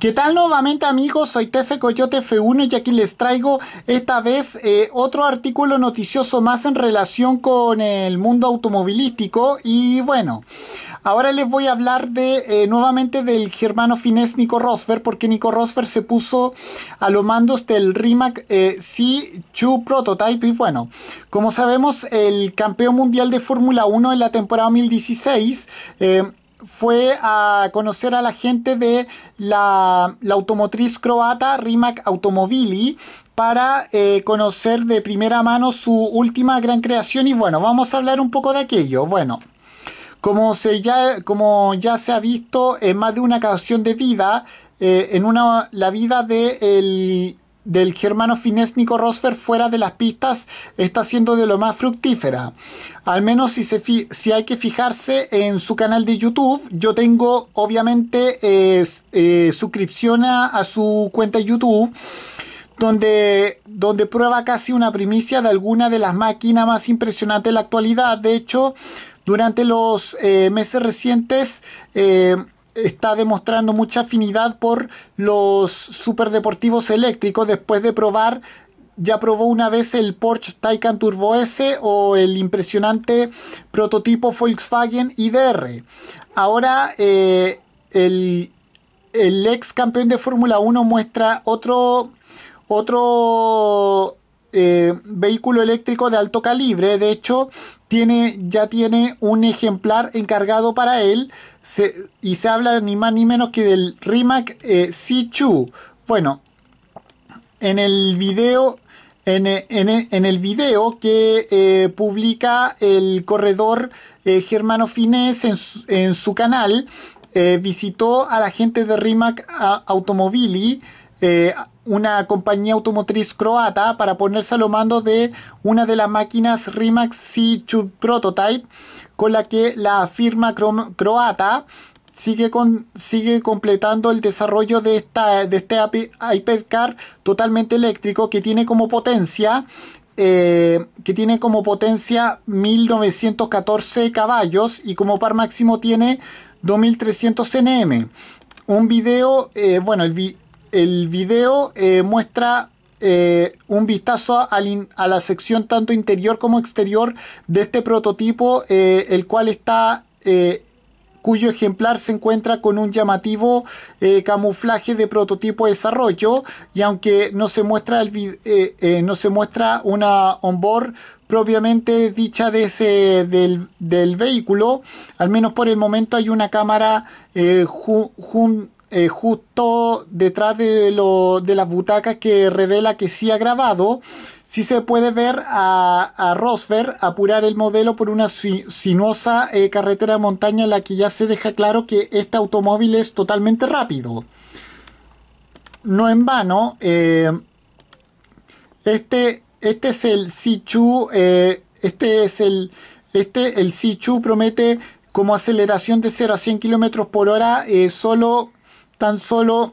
¿Qué tal nuevamente amigos? Soy Tefe Coyote F1 y aquí les traigo esta vez eh, otro artículo noticioso más en relación con el mundo automovilístico y bueno, ahora les voy a hablar de eh, nuevamente del germano finés Nico Rosberg porque Nico Rosberg se puso a los mandos del Rimac eh, C2 Prototype y bueno, como sabemos el campeón mundial de Fórmula 1 en la temporada 2016 fue a conocer a la gente de la, automotriz croata Rimac Automobili para eh, conocer de primera mano su última gran creación y bueno, vamos a hablar un poco de aquello. Bueno, como, se ya, como ya se ha visto en más de una ocasión de vida, eh, en una, la vida de del germano finés Nico fuera de las pistas está siendo de lo más fructífera. Al menos si, se si hay que fijarse en su canal de YouTube, yo tengo obviamente eh, suscripción a, su cuenta de YouTube. Donde, donde, prueba casi una primicia de alguna de las máquinas más impresionantes de la actualidad. De hecho, durante los eh, meses recientes eh, está demostrando mucha afinidad por los superdeportivos eléctricos después de probar ya probó una vez el Porsche Taycan Turbo S o el impresionante prototipo Volkswagen IDR. Ahora eh, el, ex campeón de Fórmula 1 muestra otro, otro eh, vehículo eléctrico de alto calibre. De hecho, tiene, ya tiene un ejemplar encargado para él. y se habla ni más ni menos que del Rimac eh, c Bueno, en el video. En, el video que eh, publica el corredor eh, Germano Finés en su, canal, visitó a la gente de Rimac Automobili eh, una compañía automotriz croata para ponerse a mando mando de una de las máquinas Rimac C2 Prototype con la que la firma croata sigue, sigue completando el desarrollo de, esta, de este hypercar totalmente eléctrico que tiene como potencia eh, que tiene como potencia 1914 caballos y como par máximo tiene 2300 nm. Un video, eh, bueno, el, el video eh, muestra eh, un vistazo a, la sección tanto interior como exterior de este prototipo, eh, el cual está cuyo ejemplar se encuentra con un llamativo camuflaje de prototipo de desarrollo y aunque no se muestra, el, no se muestra una onboard propiamente dicha de ese, del, vehículo, al menos por el momento hay una cámara junto eh, justo detrás de, las butacas que revela que sí ha grabado, sí se puede ver a, a apurar el modelo por una sinuosa eh, carretera de montaña en la que ya se deja claro que este automóvil es totalmente rápido. No en vano, eh, este, este es el Sichu, este es el, este, el Sichu promete como aceleración de 0 a 100 km por hora solo tan solo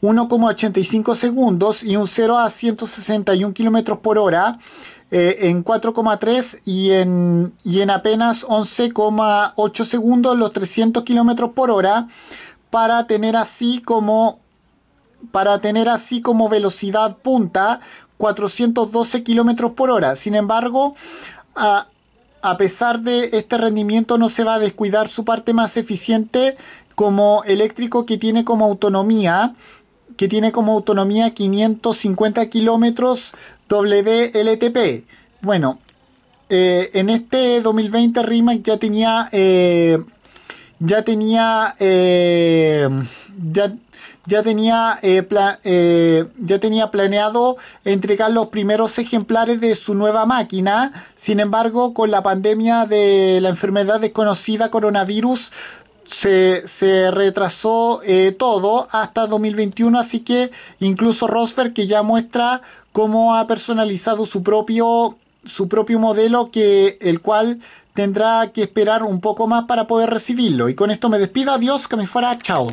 1,85 segundos y un 0 a 161 kilómetros por hora eh, en 4,3 y en, y en apenas 11,8 segundos los 300 kilómetros por hora para tener así como para tener así como velocidad punta 412 kilómetros por hora. Sin embargo, a, a pesar de este rendimiento no se va a descuidar su parte más eficiente como eléctrico que tiene como autonomía que tiene como autonomía 550 kilómetros WLTP. Bueno, eh, en este 2020 Rimac ya tenía eh, ya tenía eh, ya, tenía ya tenía planeado entregar los primeros ejemplares de su nueva máquina sin embargo con la pandemia de la enfermedad desconocida coronavirus se, se retrasó eh, todo hasta 2021, así que incluso Rosfer que ya muestra cómo ha personalizado su propio, su propio modelo, que, el cual tendrá que esperar un poco más para poder recibirlo. Y con esto me despido, adiós, que me fuera, chao.